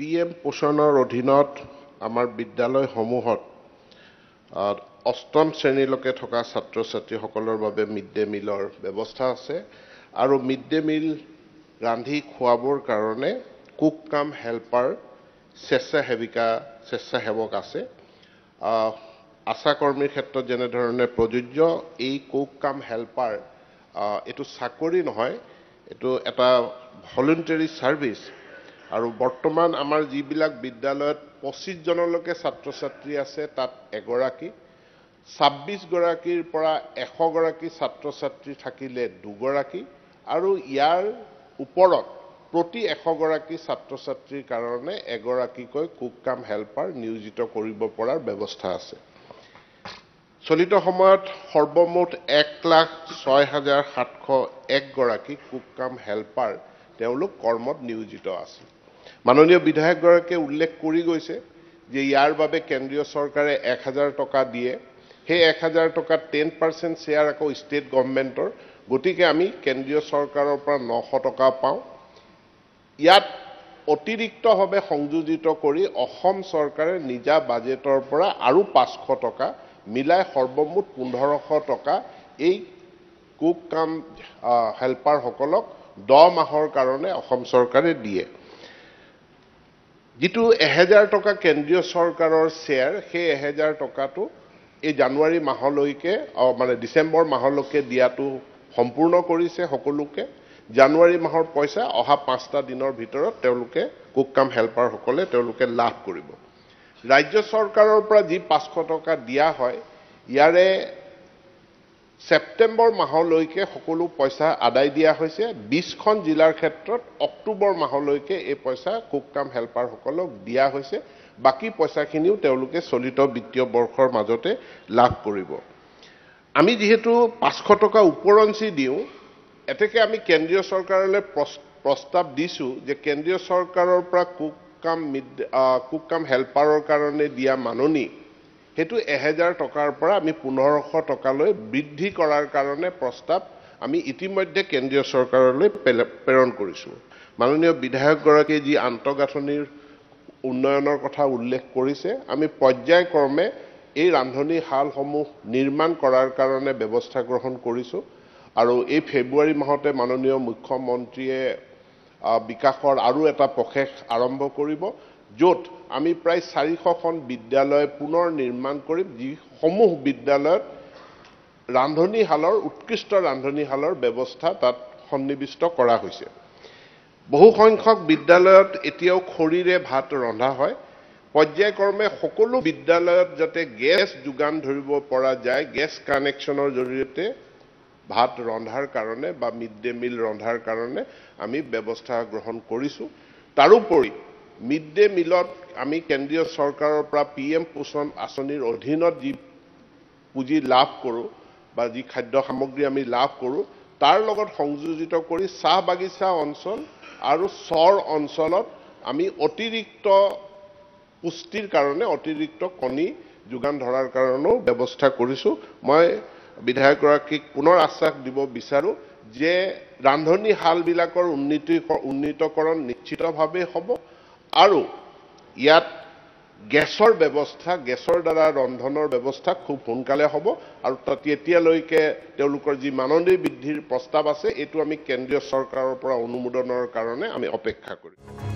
P M পোষণৰ অধীনত আমাৰ বিদ্যালয়সমূহত অষ্টম শ্ৰেণীলৈকে থকা ছাত্ৰ ছাত্ৰীসকলৰ বাবে মিড ডে মিলৰ ব্যৱস্থা আছে আৰু মিড ডে মিল ৰান্ধি খোৱাবৰ কাৰণে কুক কাম হেল্পাৰ স্বেচ্ছাসেৱিকা স্বেচ্ছাসেৱক আছে আশাকৰ্মীৰ ক্ষেত্ৰত যেনেধৰণে প্ৰযোজ্য এই কুক কাম হেল্পাৰ এইটো চাকৰি নহয় এইটো এটা ভলেণ্টেৰী ছাৰ্ভিচ আৰু বৰ্তমান আমাৰ যিবিলাক বিদ্যালয়ত পঁচিছজনলৈকে ছাত্ৰ ছাত্ৰী আছে তাত এগৰাকী ছাব্বিছগৰাকীৰ পৰা এশগৰাকী ছাত্ৰ ছাত্ৰী থাকিলে দুগৰাকী আৰু ইয়াৰ ওপৰত প্ৰতি এশগৰাকী ছাত্ৰ ছাত্ৰীৰ কাৰণে এগৰাকীকৈ কুক কাম হেল্পাৰ নিয়োজিত কৰিব পৰাৰ ব্যৱস্থা আছে চলিত সময়ত সৰ্বমুঠ এক লাখ ছয় হাজাৰ সাতশ একগৰাকী কুক কাম হেল্পাৰ তেওঁলোক কৰ্মত নিয়োজিত আছিল মাননীয় বিধায়কগৰাকীয়ে উল্লেখ কৰি গৈছে যে ইয়াৰ বাবে কেন্দ্ৰীয় চৰকাৰে এক হাজাৰ টকা দিয়ে সেই এক হাজাৰ টকাত টেন পাৰ্চেণ্ট শ্বেয়াৰ আকৌ ষ্টেট গভমেণ্টৰ গতিকে আমি কেন্দ্ৰীয় চৰকাৰৰ পৰা নশ টকা পাওঁ ইয়াত অতিৰিক্তভাৱে সংযোজিত কৰি অসম চৰকাৰে নিজা বাজেটৰ পৰা আৰু পাঁচশ টকা মিলাই সৰ্বমুঠ পোন্ধৰশ টকা এই কুক কাম হেল্পাৰসকলক দহ মাহৰ কাৰণে অসম চৰকাৰে দিয়ে যিটো এহেজাৰ টকা কেন্দ্ৰীয় চৰকাৰৰ শ্বেয়াৰ সেই এহেজাৰ টকাটো এই জানুৱাৰী মাহলৈকে মানে ডিচেম্বৰ মাহলৈকে দিয়াটো সম্পূৰ্ণ কৰিছে সকলোকে জানুৱাৰী মাহৰ পইচা অহা পাঁচটা দিনৰ ভিতৰত তেওঁলোকে কুকাম হেল্পাৰসকলে তেওঁলোকে লাভ কৰিব ৰাজ্য চৰকাৰৰ পৰা যি পাঁচশ টকা দিয়া হয় ইয়াৰে ছেপ্টেম্বৰ মাহলৈকে সকলো পইচা আদায় দিয়া হৈছে বিছখন জিলাৰ ক্ষেত্ৰত অক্টোবৰ মাহলৈকে এই পইচা কুক কাম হেল্পাৰসকলক দিয়া হৈছে বাকী পইচাখিনিও তেওঁলোকে চলিত বিত্তীয় বৰ্ষৰ মাজতে লাভ কৰিব আমি যিহেতু পাঁচশ টকা ওপৰঞ্চি দিওঁ এতেকে আমি কেন্দ্ৰীয় চৰকাৰলৈ প্ৰস্তাৱ দিছোঁ যে কেন্দ্ৰীয় চৰকাৰৰ পৰা কুক কাম মিড কুক কাম হেল্পাৰৰ কাৰণে দিয়া মাননি সেইটো এহেজাৰ টকাৰ পৰা আমি পোন্ধৰশ টকালৈ বৃদ্ধি কৰাৰ কাৰণে প্ৰস্তাৱ আমি ইতিমধ্যে কেন্দ্ৰীয় চৰকাৰলৈ প্ৰেৰণ কৰিছোঁ মাননীয় বিধায়কগৰাকীয়ে যি আন্তঃগাঁথনিৰ উন্নয়নৰ কথা উল্লেখ কৰিছে আমি পৰ্যায়ক্ৰমে এই ৰান্ধনীশালসমূহ নিৰ্মাণ কৰাৰ কাৰণে ব্যৱস্থা গ্ৰহণ কৰিছোঁ আৰু এই ফেব্ৰুৱাৰী মাহতে মাননীয় মুখ্যমন্ত্ৰীয়ে বিকাশৰ আৰু এটা প্ৰসেস আৰম্ভ কৰিব য'ত আমি প্ৰায় চাৰিশখন বিদ্যালয় পুনৰ নিৰ্মাণ কৰিম যিসমূহ বিদ্যালয়ত ৰান্ধনীশালৰ উৎকৃষ্ট ৰান্ধনীশালৰ ব্যৱস্থা তাত সন্নিৱিষ্ট কৰা হৈছে বহুসংখ্যক বিদ্যালয়ত এতিয়াও খৰিৰে ভাত ৰন্ধা হয় পৰ্যায়ক্ৰমে সকলো বিদ্যালয়ত যাতে গেছ যোগান ধৰিব পৰা যায় গেছ কানেকশ্যনৰ জৰিয়তে ভাত ৰন্ধাৰ কাৰণে বা মিড ডে মিল ৰন্ধাৰ কাৰণে আমি ব্যৱস্থা গ্ৰহণ কৰিছোঁ তাৰোপৰি মিড ডে মিলত আমি কেন্দ্ৰীয় সৰকাৰেৰ পৰা পি এম পোষণ আঁচনির অধীনত পুঁজি লাভ করো বা যি খাদ্য সামগ্রী আমি লাভ করো তার লগত সংযোজিত করে চাহ বাগিচা অঞ্চল আর সর অঞ্চলত আমি অতিরিক্ত পুষ্টির কারণে অতিরিক্ত কণী যোগান ধরার কারণেও ব্যবস্থা করেছো মই বিধায়কগীক পুনের আশ্বাস দিব বিচার যে রাঁধনীশালবিলাকর উন্নীত উন্নীতকরণ নিশ্চিতভাবে হব আৰু ইয়াত গেছৰ ব্যৱস্থা গেছৰ দ্বাৰা ৰন্ধনৰ ব্যৱস্থা খুব সোনকালে হ'ব আৰু তাত এতিয়ালৈকে তেওঁলোকৰ যি মাননী বৃদ্ধিৰ প্ৰস্তাৱ আছে এইটো আমি কেন্দ্ৰীয় চৰকাৰৰ পৰা অনুমোদনৰ কাৰণে আমি অপেক্ষা কৰিম